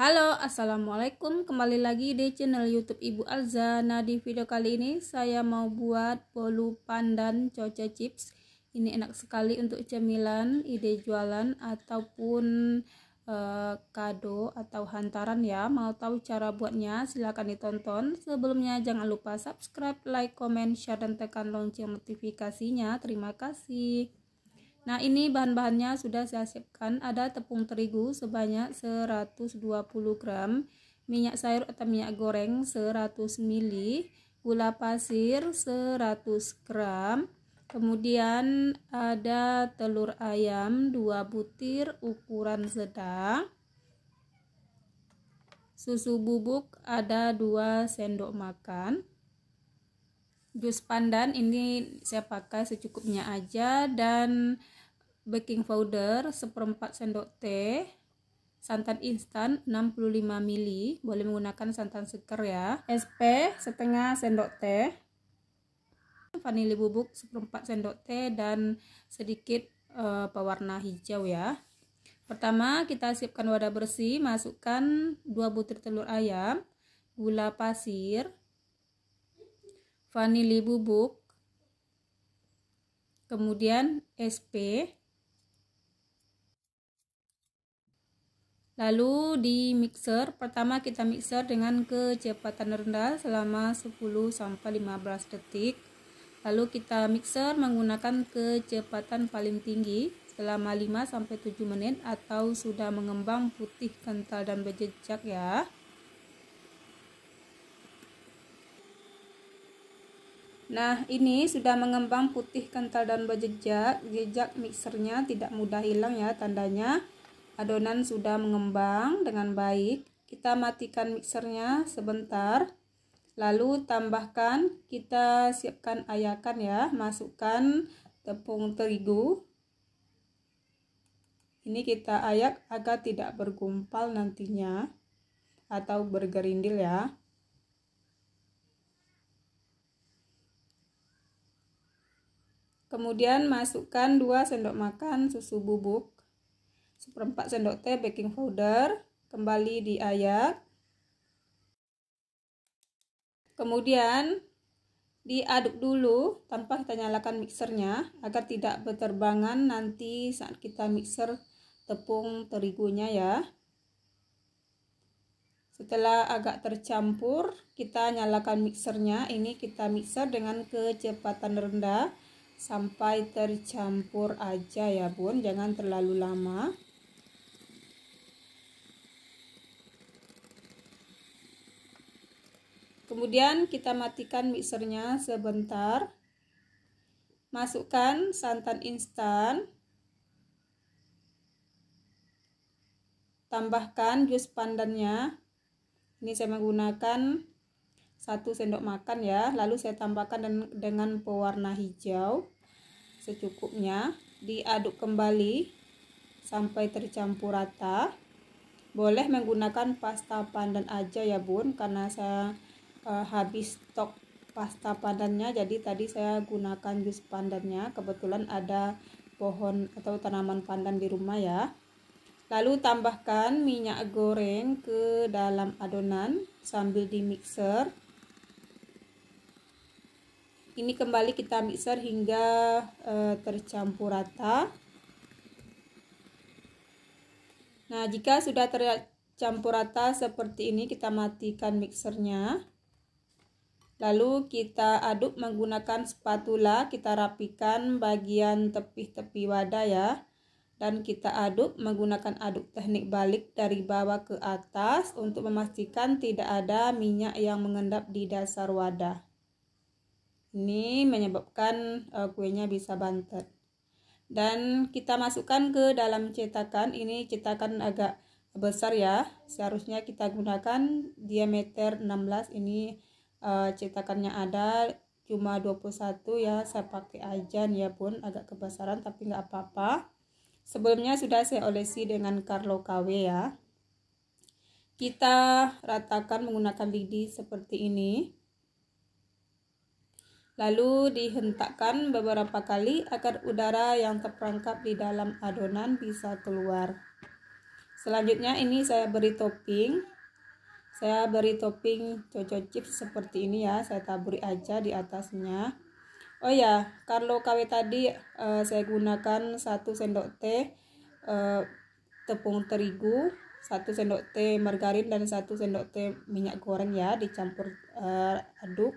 Halo, Assalamualaikum. Kembali lagi di channel YouTube Ibu Alza. Nah, di video kali ini saya mau buat bolu pandan coca chips. Ini enak sekali untuk cemilan, ide jualan, ataupun eh, kado atau hantaran ya. Mau tahu cara buatnya? Silahkan ditonton. Sebelumnya jangan lupa subscribe, like, comment, share, dan tekan lonceng notifikasinya. Terima kasih. Nah, ini bahan-bahannya sudah saya siapkan. Ada tepung terigu sebanyak 120 gram, minyak sayur atau minyak goreng 100 ml, gula pasir 100 gram, kemudian ada telur ayam 2 butir ukuran sedang, susu bubuk ada 2 sendok makan, jus pandan ini saya pakai secukupnya aja dan baking powder seperempat sendok teh santan instan 65 ml boleh menggunakan santan seker ya SP setengah sendok teh vanili bubuk seperempat sendok teh dan sedikit e, pewarna hijau ya pertama kita siapkan wadah bersih masukkan 2 butir telur ayam gula pasir vanili bubuk, kemudian SP, Lalu di mixer, pertama kita mixer dengan kecepatan rendah selama 10-15 detik. Lalu kita mixer menggunakan kecepatan paling tinggi selama 5-7 menit atau sudah mengembang putih kental dan berjejak ya. Nah, ini sudah mengembang putih kental dan berjejak. Jejak mixernya tidak mudah hilang ya tandanya. Adonan sudah mengembang dengan baik. Kita matikan mixernya sebentar. Lalu tambahkan, kita siapkan ayakan ya. Masukkan tepung terigu. Ini kita ayak agar tidak bergumpal nantinya atau bergerindil ya. Kemudian masukkan 2 sendok makan susu bubuk, seperempat sendok teh baking powder, kembali diayak. Kemudian diaduk dulu tanpa kita nyalakan mixernya agar tidak berterbangan nanti saat kita mixer tepung terigunya ya. Setelah agak tercampur, kita nyalakan mixernya. Ini kita mixer dengan kecepatan rendah sampai tercampur aja ya bun jangan terlalu lama kemudian kita matikan mixernya sebentar masukkan santan instan tambahkan jus pandannya ini saya menggunakan 1 sendok makan ya lalu saya tambahkan dengan, pewarna hijau secukupnya diaduk kembali sampai tercampur rata boleh menggunakan pasta pandan aja ya bun karena saya e, habis stok pasta pandannya jadi tadi saya gunakan jus pandannya kebetulan ada pohon atau tanaman pandan di rumah ya lalu tambahkan minyak goreng ke dalam adonan sambil di mixer ini kembali kita mixer hingga e, tercampur rata nah jika sudah tercampur rata seperti ini kita matikan mixernya lalu kita aduk menggunakan spatula kita rapikan bagian tepi-tepi wadah ya dan kita aduk menggunakan aduk teknik balik dari bawah ke atas untuk memastikan tidak ada minyak yang mengendap di dasar wadah ini menyebabkan uh, kuenya bisa bantet. Dan kita masukkan ke dalam cetakan. Ini cetakan agak besar ya. Seharusnya kita gunakan diameter 16. Ini uh, cetakannya ada cuma 21 ya. Saya pakai aja ya pun agak kebesaran tapi nggak apa-apa. Sebelumnya sudah saya olesi dengan Carlo KW ya kita ratakan menggunakan lidi seperti ini lalu dihentakkan beberapa kali agar udara yang terperangkap di dalam adonan bisa keluar. Selanjutnya ini saya beri topping. Saya beri topping coco chips seperti ini ya, saya taburi aja di atasnya. Oh ya, kalau KW tadi uh, saya gunakan 1 sendok teh uh, tepung terigu, 1 sendok teh margarin dan 1 sendok teh minyak goreng ya, dicampur uh, aduk.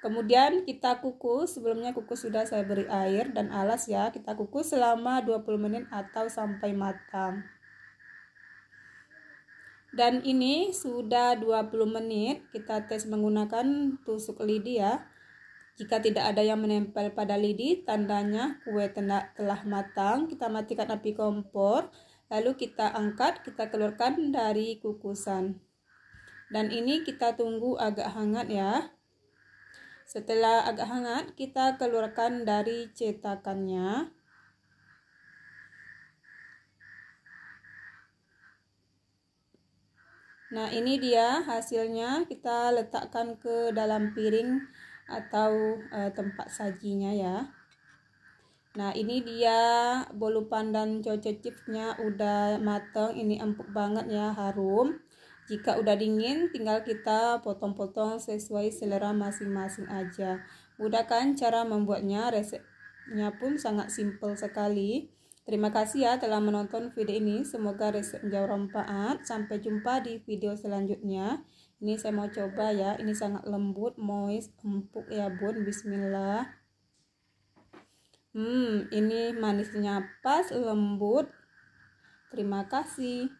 Kemudian kita kukus, sebelumnya kukus sudah saya beri air dan alas ya. Kita kukus selama 20 menit atau sampai matang. Dan ini sudah 20 menit, kita tes menggunakan tusuk lidi ya. Jika tidak ada yang menempel pada lidi, tandanya kue telah matang. Kita matikan api kompor, lalu kita angkat, kita keluarkan dari kukusan. Dan ini kita tunggu agak hangat ya. Setelah agak hangat, kita keluarkan dari cetakannya. Nah, ini dia hasilnya. Kita letakkan ke dalam piring atau e, tempat sajinya ya. Nah, ini dia bolu pandan cocok chipsnya udah mateng. Ini empuk banget ya, harum. Jika udah dingin, tinggal kita potong-potong sesuai selera masing-masing aja. Mudah kan cara membuatnya, resepnya pun sangat simple sekali. Terima kasih ya telah menonton video ini. Semoga resep menjauh rempaat Sampai jumpa di video selanjutnya. Ini saya mau coba ya. Ini sangat lembut, moist, empuk ya bun. Bismillah. Hmm, ini manisnya pas, lembut. Terima kasih.